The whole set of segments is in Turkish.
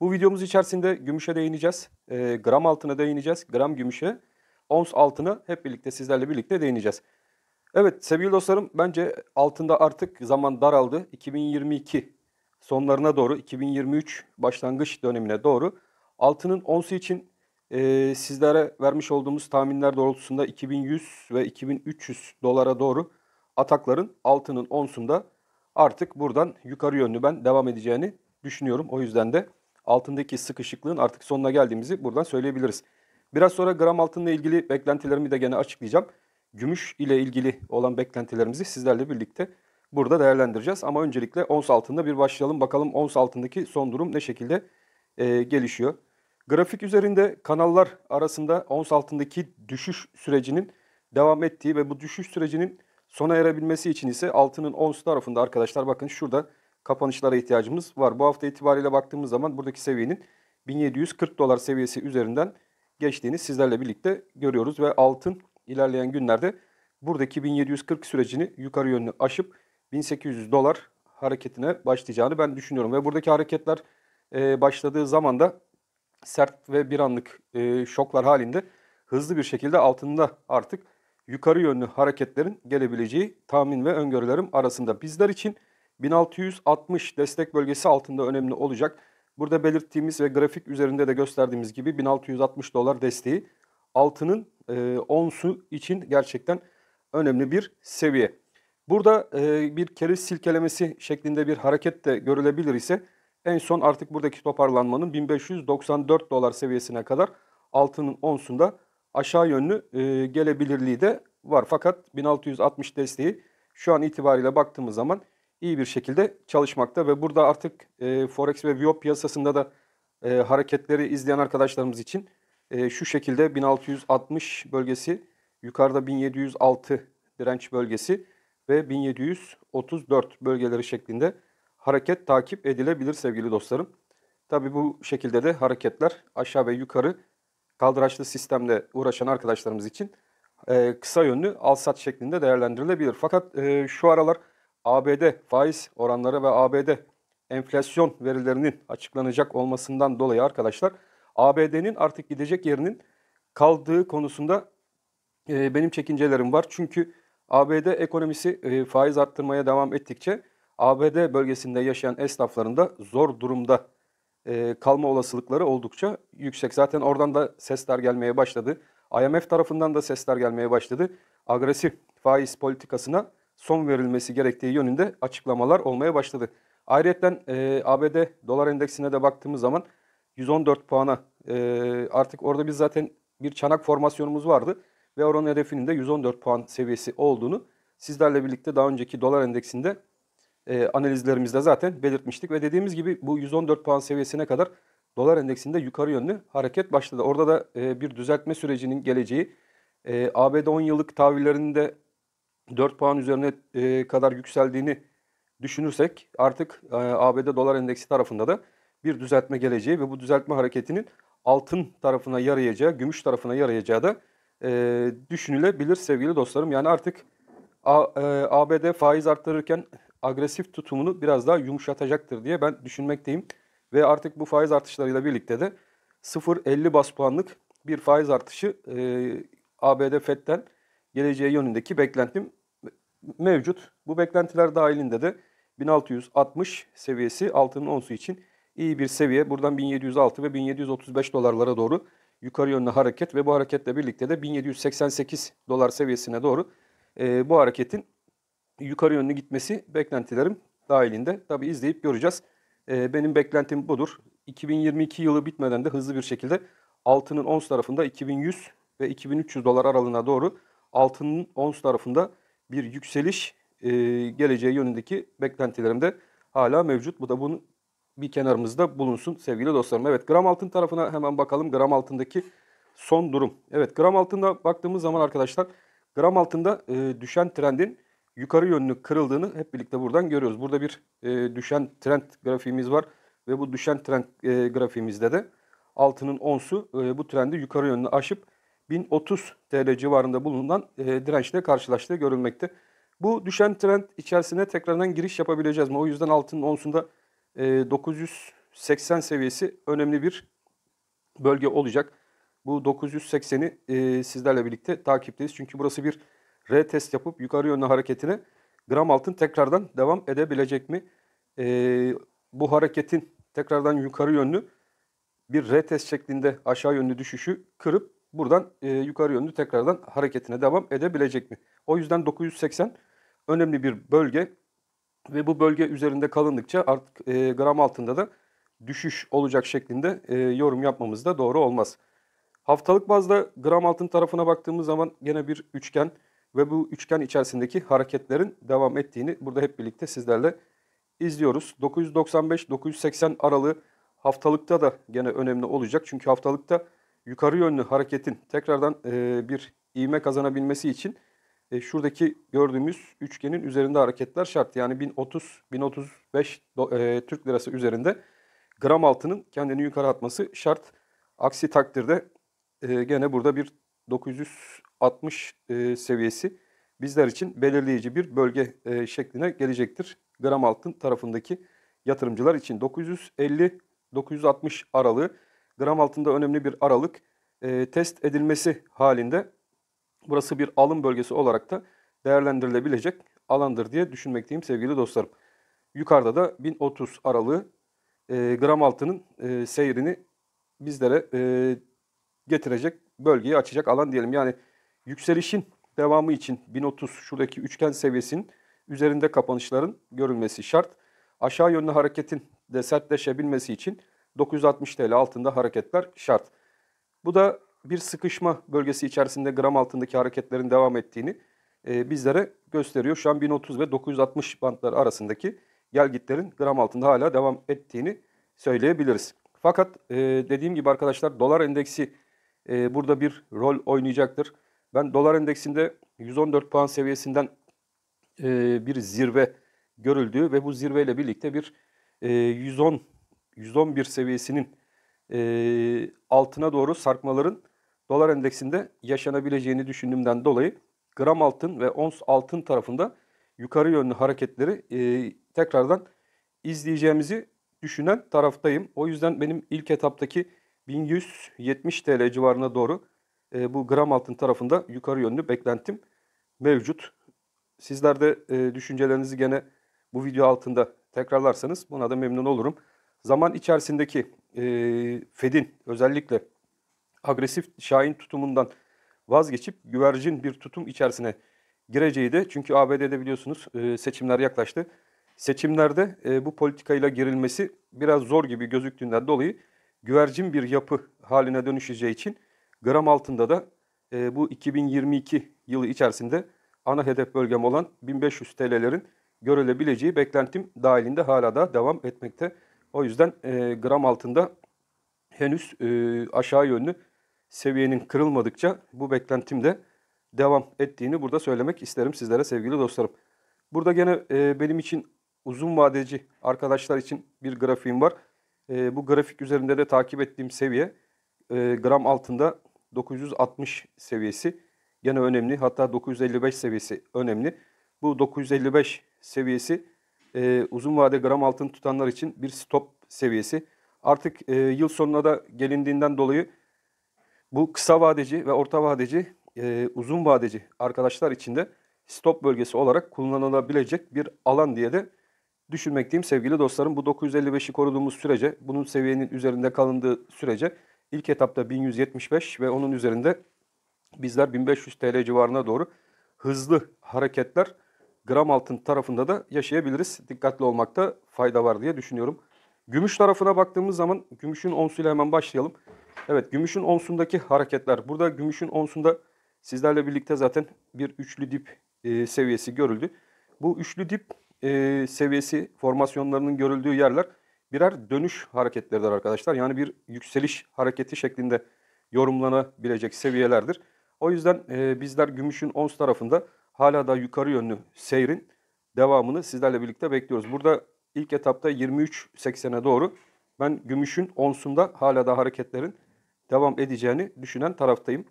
Bu videomuz içerisinde gümüşe değineceğiz. E, gram altına değineceğiz. Gram gümüşe, ons altına hep birlikte sizlerle birlikte değineceğiz. Evet sevgili dostlarım bence altında artık zaman daraldı. 2022 sonlarına doğru 2023 başlangıç dönemine doğru altının onsu için e, sizlere vermiş olduğumuz tahminler doğrultusunda 2100 ve 2300 dolara doğru atakların altının onsunda artık buradan yukarı yönlü ben devam edeceğini düşünüyorum. O yüzden de altındaki sıkışıklığın artık sonuna geldiğimizi buradan söyleyebiliriz. Biraz sonra gram altınla ilgili beklentilerimi de gene açıklayacağım. Gümüş ile ilgili olan beklentilerimizi sizlerle birlikte burada değerlendireceğiz. Ama öncelikle ons altında bir başlayalım. Bakalım ons altındaki son durum ne şekilde e, gelişiyor. Grafik üzerinde kanallar arasında ons altındaki düşüş sürecinin devam ettiği ve bu düşüş sürecinin sona erebilmesi için ise altının ons tarafında arkadaşlar bakın şurada kapanışlara ihtiyacımız var. Bu hafta itibariyle baktığımız zaman buradaki seviyenin 1740 dolar seviyesi üzerinden geçtiğini sizlerle birlikte görüyoruz ve altın ilerleyen günlerde buradaki 1740 sürecini yukarı yönlü aşıp 1800 dolar hareketine başlayacağını ben düşünüyorum. Ve buradaki hareketler e, başladığı zaman da sert ve bir anlık e, şoklar halinde hızlı bir şekilde altında artık yukarı yönlü hareketlerin gelebileceği tahmin ve öngörülerim arasında bizler için 1660 destek bölgesi altında önemli olacak. Burada belirttiğimiz ve grafik üzerinde de gösterdiğimiz gibi 1660 dolar desteği altının e, onsu için gerçekten önemli bir seviye. Burada e, bir keriz silkelemesi şeklinde bir hareket de görülebilir ise en son artık buradaki toparlanmanın 1594 dolar seviyesine kadar altının onsunda aşağı yönlü e, gelebilirliği de var. Fakat 1660 desteği şu an itibariyle baktığımız zaman iyi bir şekilde çalışmakta ve burada artık e, Forex ve Viyop piyasasında da e, hareketleri izleyen arkadaşlarımız için e, şu şekilde 1660 bölgesi, yukarıda 1706 direnç bölgesi ve 1734 bölgeleri şeklinde hareket takip edilebilir sevgili dostlarım. Tabi bu şekilde de hareketler aşağı ve yukarı kaldıraçlı sistemle uğraşan arkadaşlarımız için e, kısa yönlü al-sat şeklinde değerlendirilebilir. Fakat e, şu aralar ABD faiz oranları ve ABD enflasyon verilerinin açıklanacak olmasından dolayı arkadaşlar ABD'nin artık gidecek yerinin kaldığı konusunda e, benim çekincelerim var. Çünkü ABD ekonomisi e, faiz arttırmaya devam ettikçe ABD bölgesinde yaşayan esnafların da zor durumda e, kalma olasılıkları oldukça yüksek. Zaten oradan da sesler gelmeye başladı. IMF tarafından da sesler gelmeye başladı. Agresif faiz politikasına son verilmesi gerektiği yönünde açıklamalar olmaya başladı. Ayrıca e, ABD dolar endeksine de baktığımız zaman 114 puana e, artık orada biz zaten bir çanak formasyonumuz vardı ve oranın hedefinin de 114 puan seviyesi olduğunu sizlerle birlikte daha önceki dolar endeksinde e, analizlerimizde zaten belirtmiştik ve dediğimiz gibi bu 114 puan seviyesine kadar dolar endeksinde yukarı yönlü hareket başladı. Orada da e, bir düzeltme sürecinin geleceği, e, ABD 10 yıllık tahvillerinde 4 puan üzerine e, kadar yükseldiğini düşünürsek artık e, ABD dolar endeksi tarafında da bir düzeltme geleceği ve bu düzeltme hareketinin altın tarafına yarayacağı, gümüş tarafına yarayacağı da e, düşünülebilir sevgili dostlarım. Yani artık A, e, ABD faiz arttırırken agresif tutumunu biraz daha yumuşatacaktır diye ben düşünmekteyim. Ve artık bu faiz artışlarıyla birlikte de 0.50 bas puanlık bir faiz artışı e, ABD FED'den geleceği yönündeki beklentim mevcut. Bu beklentiler dahilinde de 1660 seviyesi altının onsu için iyi bir seviye. Buradan 1706 ve 1735 dolarlara doğru yukarı yönlü hareket ve bu hareketle birlikte de 1788 dolar seviyesine doğru e, bu hareketin yukarı yönlü gitmesi beklentilerim dahilinde. Tabi izleyip göreceğiz. E, benim beklentim budur. 2022 yılı bitmeden de hızlı bir şekilde altının ons tarafında 2100 ve 2300 dolar aralığına doğru altının ons tarafında bir yükseliş e, geleceği yönündeki beklentilerimde hala mevcut. Bu da bunun bir kenarımızda bulunsun sevgili dostlarım. Evet gram altın tarafına hemen bakalım. Gram altındaki son durum. Evet gram altında baktığımız zaman arkadaşlar gram altında e, düşen trendin yukarı yönlü kırıldığını hep birlikte buradan görüyoruz. Burada bir e, düşen trend grafiğimiz var ve bu düşen trend e, grafiğimizde de altının onsu e, bu trendi yukarı yönlü aşıp 1030 TL civarında bulunan e, dirençle karşılaştığı görülmekte. Bu düşen trend içerisine tekrardan giriş yapabileceğiz mi? O yüzden altının onsunda e, 980 seviyesi önemli bir bölge olacak. Bu 980'i e, sizlerle birlikte takipteyiz. Çünkü burası bir retest yapıp yukarı yönlü hareketine gram altın tekrardan devam edebilecek mi? E, bu hareketin tekrardan yukarı yönlü bir retest şeklinde aşağı yönlü düşüşü kırıp buradan e, yukarı yönlü tekrardan hareketine devam edebilecek mi? O yüzden 980 önemli bir bölge ve bu bölge üzerinde kalındıkça artık e, gram altında da düşüş olacak şeklinde e, yorum yapmamız da doğru olmaz. Haftalık bazda gram altın tarafına baktığımız zaman gene bir üçgen ve bu üçgen içerisindeki hareketlerin devam ettiğini burada hep birlikte sizlerle izliyoruz. 995-980 aralığı haftalıkta da gene önemli olacak. Çünkü haftalıkta yukarı yönlü hareketin tekrardan e, bir ivme kazanabilmesi için e, şuradaki gördüğümüz üçgenin üzerinde hareketler şart. Yani 1030-1035 e, Türk lirası üzerinde gram altının kendini yukarı atması şart. Aksi takdirde e, gene burada bir 960 seviyesi bizler için belirleyici bir bölge şekline gelecektir. Gram altın tarafındaki yatırımcılar için 950-960 aralığı gram altında önemli bir aralık e, test edilmesi halinde burası bir alım bölgesi olarak da değerlendirilebilecek alandır diye düşünmekteyim sevgili dostlarım. Yukarıda da 1030 aralığı e, gram altının e, seyrini bizlere e, getirecek bölgeyi açacak alan diyelim. Yani yükselişin devamı için 1030 şuradaki üçgen seviyesinin üzerinde kapanışların görülmesi şart. Aşağı yönlü hareketin de sertleşebilmesi için 960 TL altında hareketler şart. Bu da bir sıkışma bölgesi içerisinde gram altındaki hareketlerin devam ettiğini e, bizlere gösteriyor. Şu an 1030 ve 960 bantları arasındaki gelgitlerin gram altında hala devam ettiğini söyleyebiliriz. Fakat e, dediğim gibi arkadaşlar dolar endeksi e, burada bir rol oynayacaktır. Ben dolar endeksinde 114 puan seviyesinden e, bir zirve görüldüğü ve bu zirveyle birlikte bir e, 110 111 seviyesinin e, altına doğru sarkmaların dolar endeksinde yaşanabileceğini düşündüğümden dolayı gram altın ve ons altın tarafında yukarı yönlü hareketleri e, tekrardan izleyeceğimizi düşünen taraftayım. O yüzden benim ilk etaptaki 1170 TL civarına doğru e, bu gram altın tarafında yukarı yönlü beklentim mevcut. Sizler de e, düşüncelerinizi gene bu video altında tekrarlarsanız buna da memnun olurum zaman içerisindeki e, Fed'in özellikle agresif şahin tutumundan vazgeçip güvercin bir tutum içerisine gireceği de çünkü ABD'de biliyorsunuz e, seçimler yaklaştı. Seçimlerde e, bu politikayla girilmesi biraz zor gibi gözüktüğünden dolayı güvercin bir yapı haline dönüşeceği için gram altında da e, bu 2022 yılı içerisinde ana hedef bölgem olan 1500 TL'lerin görülebileceği beklentim dahilinde hala da devam etmekte. O yüzden e, gram altında henüz e, aşağı yönlü seviyenin kırılmadıkça bu beklentim de devam ettiğini burada söylemek isterim sizlere sevgili dostlarım. Burada gene e, benim için uzun vadeci arkadaşlar için bir grafiğim var. E, bu grafik üzerinde de takip ettiğim seviye e, gram altında 960 seviyesi gene önemli. Hatta 955 seviyesi önemli. Bu 955 seviyesi e, uzun vade gram altın tutanlar için bir stop seviyesi. Artık e, yıl sonuna da gelindiğinden dolayı bu kısa vadeci ve orta vadeci e, uzun vadeci arkadaşlar için de stop bölgesi olarak kullanılabilecek bir alan diye de düşünmekteyim sevgili dostlarım. Bu 955'i koruduğumuz sürece, bunun seviyenin üzerinde kalındığı sürece ilk etapta 1175 ve onun üzerinde bizler 1500 TL civarına doğru hızlı hareketler gram altın tarafında da yaşayabiliriz. Dikkatli olmakta fayda var diye düşünüyorum. Gümüş tarafına baktığımız zaman gümüşün onsuyla hemen başlayalım. Evet gümüşün onsundaki hareketler. Burada gümüşün onsunda sizlerle birlikte zaten bir üçlü dip e, seviyesi görüldü. Bu üçlü dip e, seviyesi formasyonlarının görüldüğü yerler birer dönüş hareketleridir arkadaşlar. Yani bir yükseliş hareketi şeklinde yorumlanabilecek seviyelerdir. O yüzden e, bizler gümüşün ons tarafında hala da yukarı yönlü seyrin devamını sizlerle birlikte bekliyoruz. Burada ilk etapta 23.80'e doğru ben gümüşün onsunda hala da hareketlerin devam edeceğini düşünen taraftayım.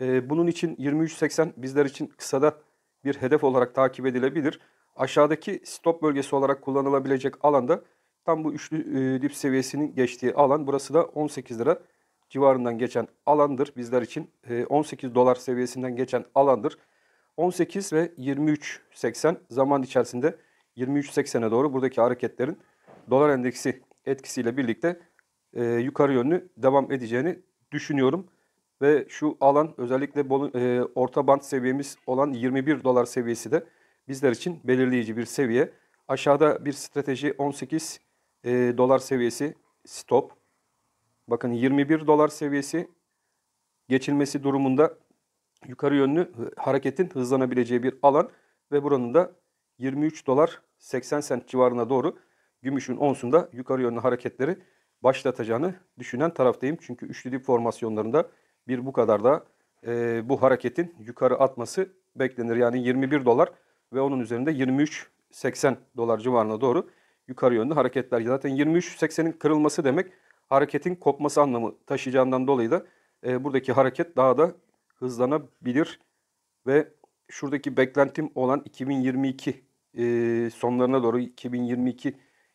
Ee, bunun için 23.80 bizler için kısada bir hedef olarak takip edilebilir. Aşağıdaki stop bölgesi olarak kullanılabilecek alanda tam bu üçlü e, dip seviyesinin geçtiği alan. Burası da 18 lira civarından geçen alandır bizler için. 18 e, dolar seviyesinden geçen alandır. 18 ve 23.80 zaman içerisinde 23.80'e doğru buradaki hareketlerin dolar endeksi etkisiyle birlikte e, yukarı yönlü devam edeceğini düşünüyorum. Ve şu alan özellikle bol, e, orta band seviyemiz olan 21 dolar seviyesi de bizler için belirleyici bir seviye. Aşağıda bir strateji 18 e, dolar seviyesi stop. Bakın 21 dolar seviyesi geçilmesi durumunda yukarı yönlü hareketin hızlanabileceği bir alan ve buranın da 23 dolar 80 sent civarına doğru gümüşün onsunda yukarı yönlü hareketleri başlatacağını düşünen taraftayım. Çünkü üçlü dip formasyonlarında bir bu kadar da e, bu hareketin yukarı atması beklenir. Yani 21 dolar ve onun üzerinde 23.80 dolar civarına doğru yukarı yönlü hareketler. Zaten 23.80'in kırılması demek hareketin kopması anlamı taşıyacağından dolayı da e, buradaki hareket daha da hızlanabilir ve şuradaki beklentim olan 2022 e, sonlarına doğru 2022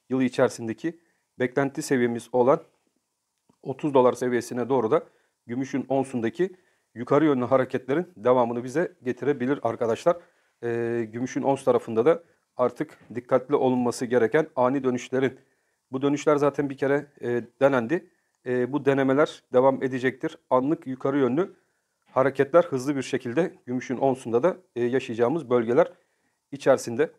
yılı içerisindeki beklenti seviyemiz olan 30 dolar seviyesine doğru da gümüşün onsundaki yukarı yönlü hareketlerin devamını bize getirebilir arkadaşlar. E, gümüşün ons tarafında da artık dikkatli olunması gereken ani dönüşlerin bu dönüşler zaten bir kere e, denendi. E, bu denemeler devam edecektir. Anlık yukarı yönlü hareketler hızlı bir şekilde gümüşün onsunda da e, yaşayacağımız bölgeler içerisinde.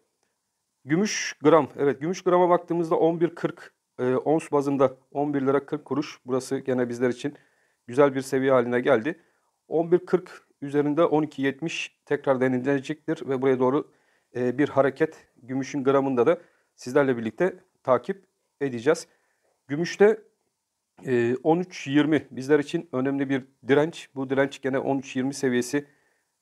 Gümüş gram, evet gümüş grama baktığımızda 11.40 e, ons bazında 11 lira 40 kuruş. Burası gene bizler için güzel bir seviye haline geldi. 11.40 üzerinde 12.70 tekrar denilecektir ve buraya doğru e, bir hareket gümüşün gramında da sizlerle birlikte takip edeceğiz. Gümüşte 13.20 bizler için önemli bir direnç. Bu direnç gene 13.20 seviyesi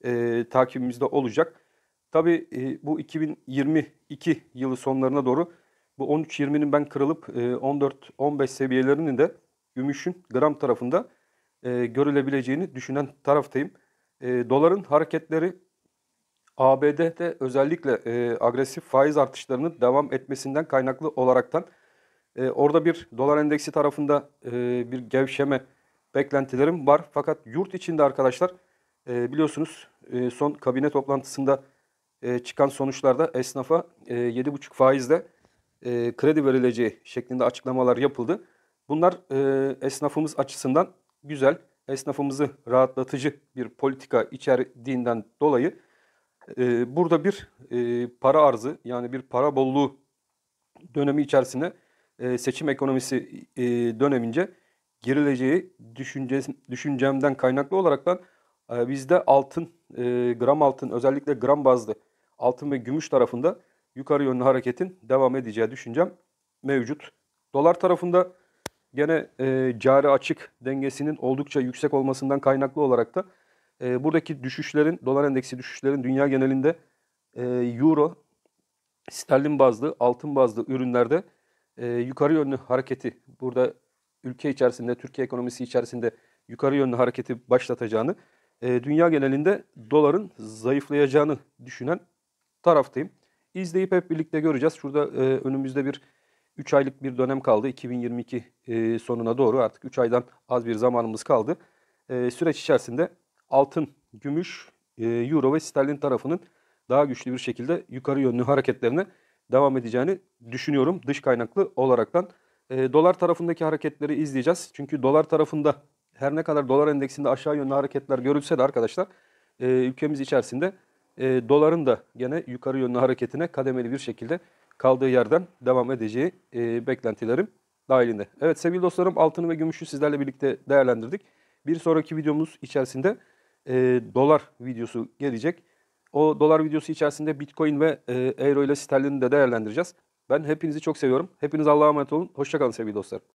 e, takibimizde olacak. Tabi e, bu 2022 yılı sonlarına doğru bu 13.20'nin ben kırılıp e, 14-15 seviyelerinin de gümüşün gram tarafında e, görülebileceğini düşünen taraftayım. E, doların hareketleri ABD'de özellikle e, agresif faiz artışlarının devam etmesinden kaynaklı olaraktan e, orada bir dolar endeksi tarafında e, bir gevşeme beklentilerim var. Fakat yurt içinde arkadaşlar e, biliyorsunuz e, son kabine toplantısında e, çıkan sonuçlarda esnafa e, 7,5 faizle e, kredi verileceği şeklinde açıklamalar yapıldı. Bunlar e, esnafımız açısından güzel, esnafımızı rahatlatıcı bir politika içerdiğinden dolayı e, burada bir e, para arzı yani bir para bolluğu dönemi içerisinde e, seçim ekonomisi e, dönemince girileceği düşüncemden kaynaklı olarak e, bizde altın, e, gram altın özellikle gram bazlı altın ve gümüş tarafında yukarı yönlü hareketin devam edeceği düşüncem mevcut. Dolar tarafında gene cari açık dengesinin oldukça yüksek olmasından kaynaklı olarak da buradaki düşüşlerin, dolar endeksi düşüşlerin dünya genelinde euro, sterlin bazlı, altın bazlı ürünlerde e, yukarı yönlü hareketi burada ülke içerisinde, Türkiye ekonomisi içerisinde yukarı yönlü hareketi başlatacağını, e, dünya genelinde doların zayıflayacağını düşünen taraftayım. İzleyip hep birlikte göreceğiz. Şurada e, önümüzde bir 3 aylık bir dönem kaldı. 2022 e, sonuna doğru artık 3 aydan az bir zamanımız kaldı. E, süreç içerisinde altın, gümüş, e, euro ve sterlin tarafının daha güçlü bir şekilde yukarı yönlü hareketlerine devam edeceğini düşünüyorum dış kaynaklı olaraktan. E, dolar tarafındaki hareketleri izleyeceğiz. Çünkü dolar tarafında her ne kadar dolar endeksinde aşağı yönlü hareketler görülse de arkadaşlar e, ülkemiz içerisinde e, doların da gene yukarı yönlü hareketine kademeli bir şekilde kaldığı yerden devam edeceği e, beklentilerim dahilinde. Evet sevgili dostlarım altını ve gümüşü sizlerle birlikte değerlendirdik. Bir sonraki videomuz içerisinde e, dolar videosu gelecek. O dolar videosu içerisinde Bitcoin ve e, Euro ile sterlini de değerlendireceğiz. Ben hepinizi çok seviyorum. Hepiniz Allah'a emanet olun. Hoşçakalın sevgili dostlar.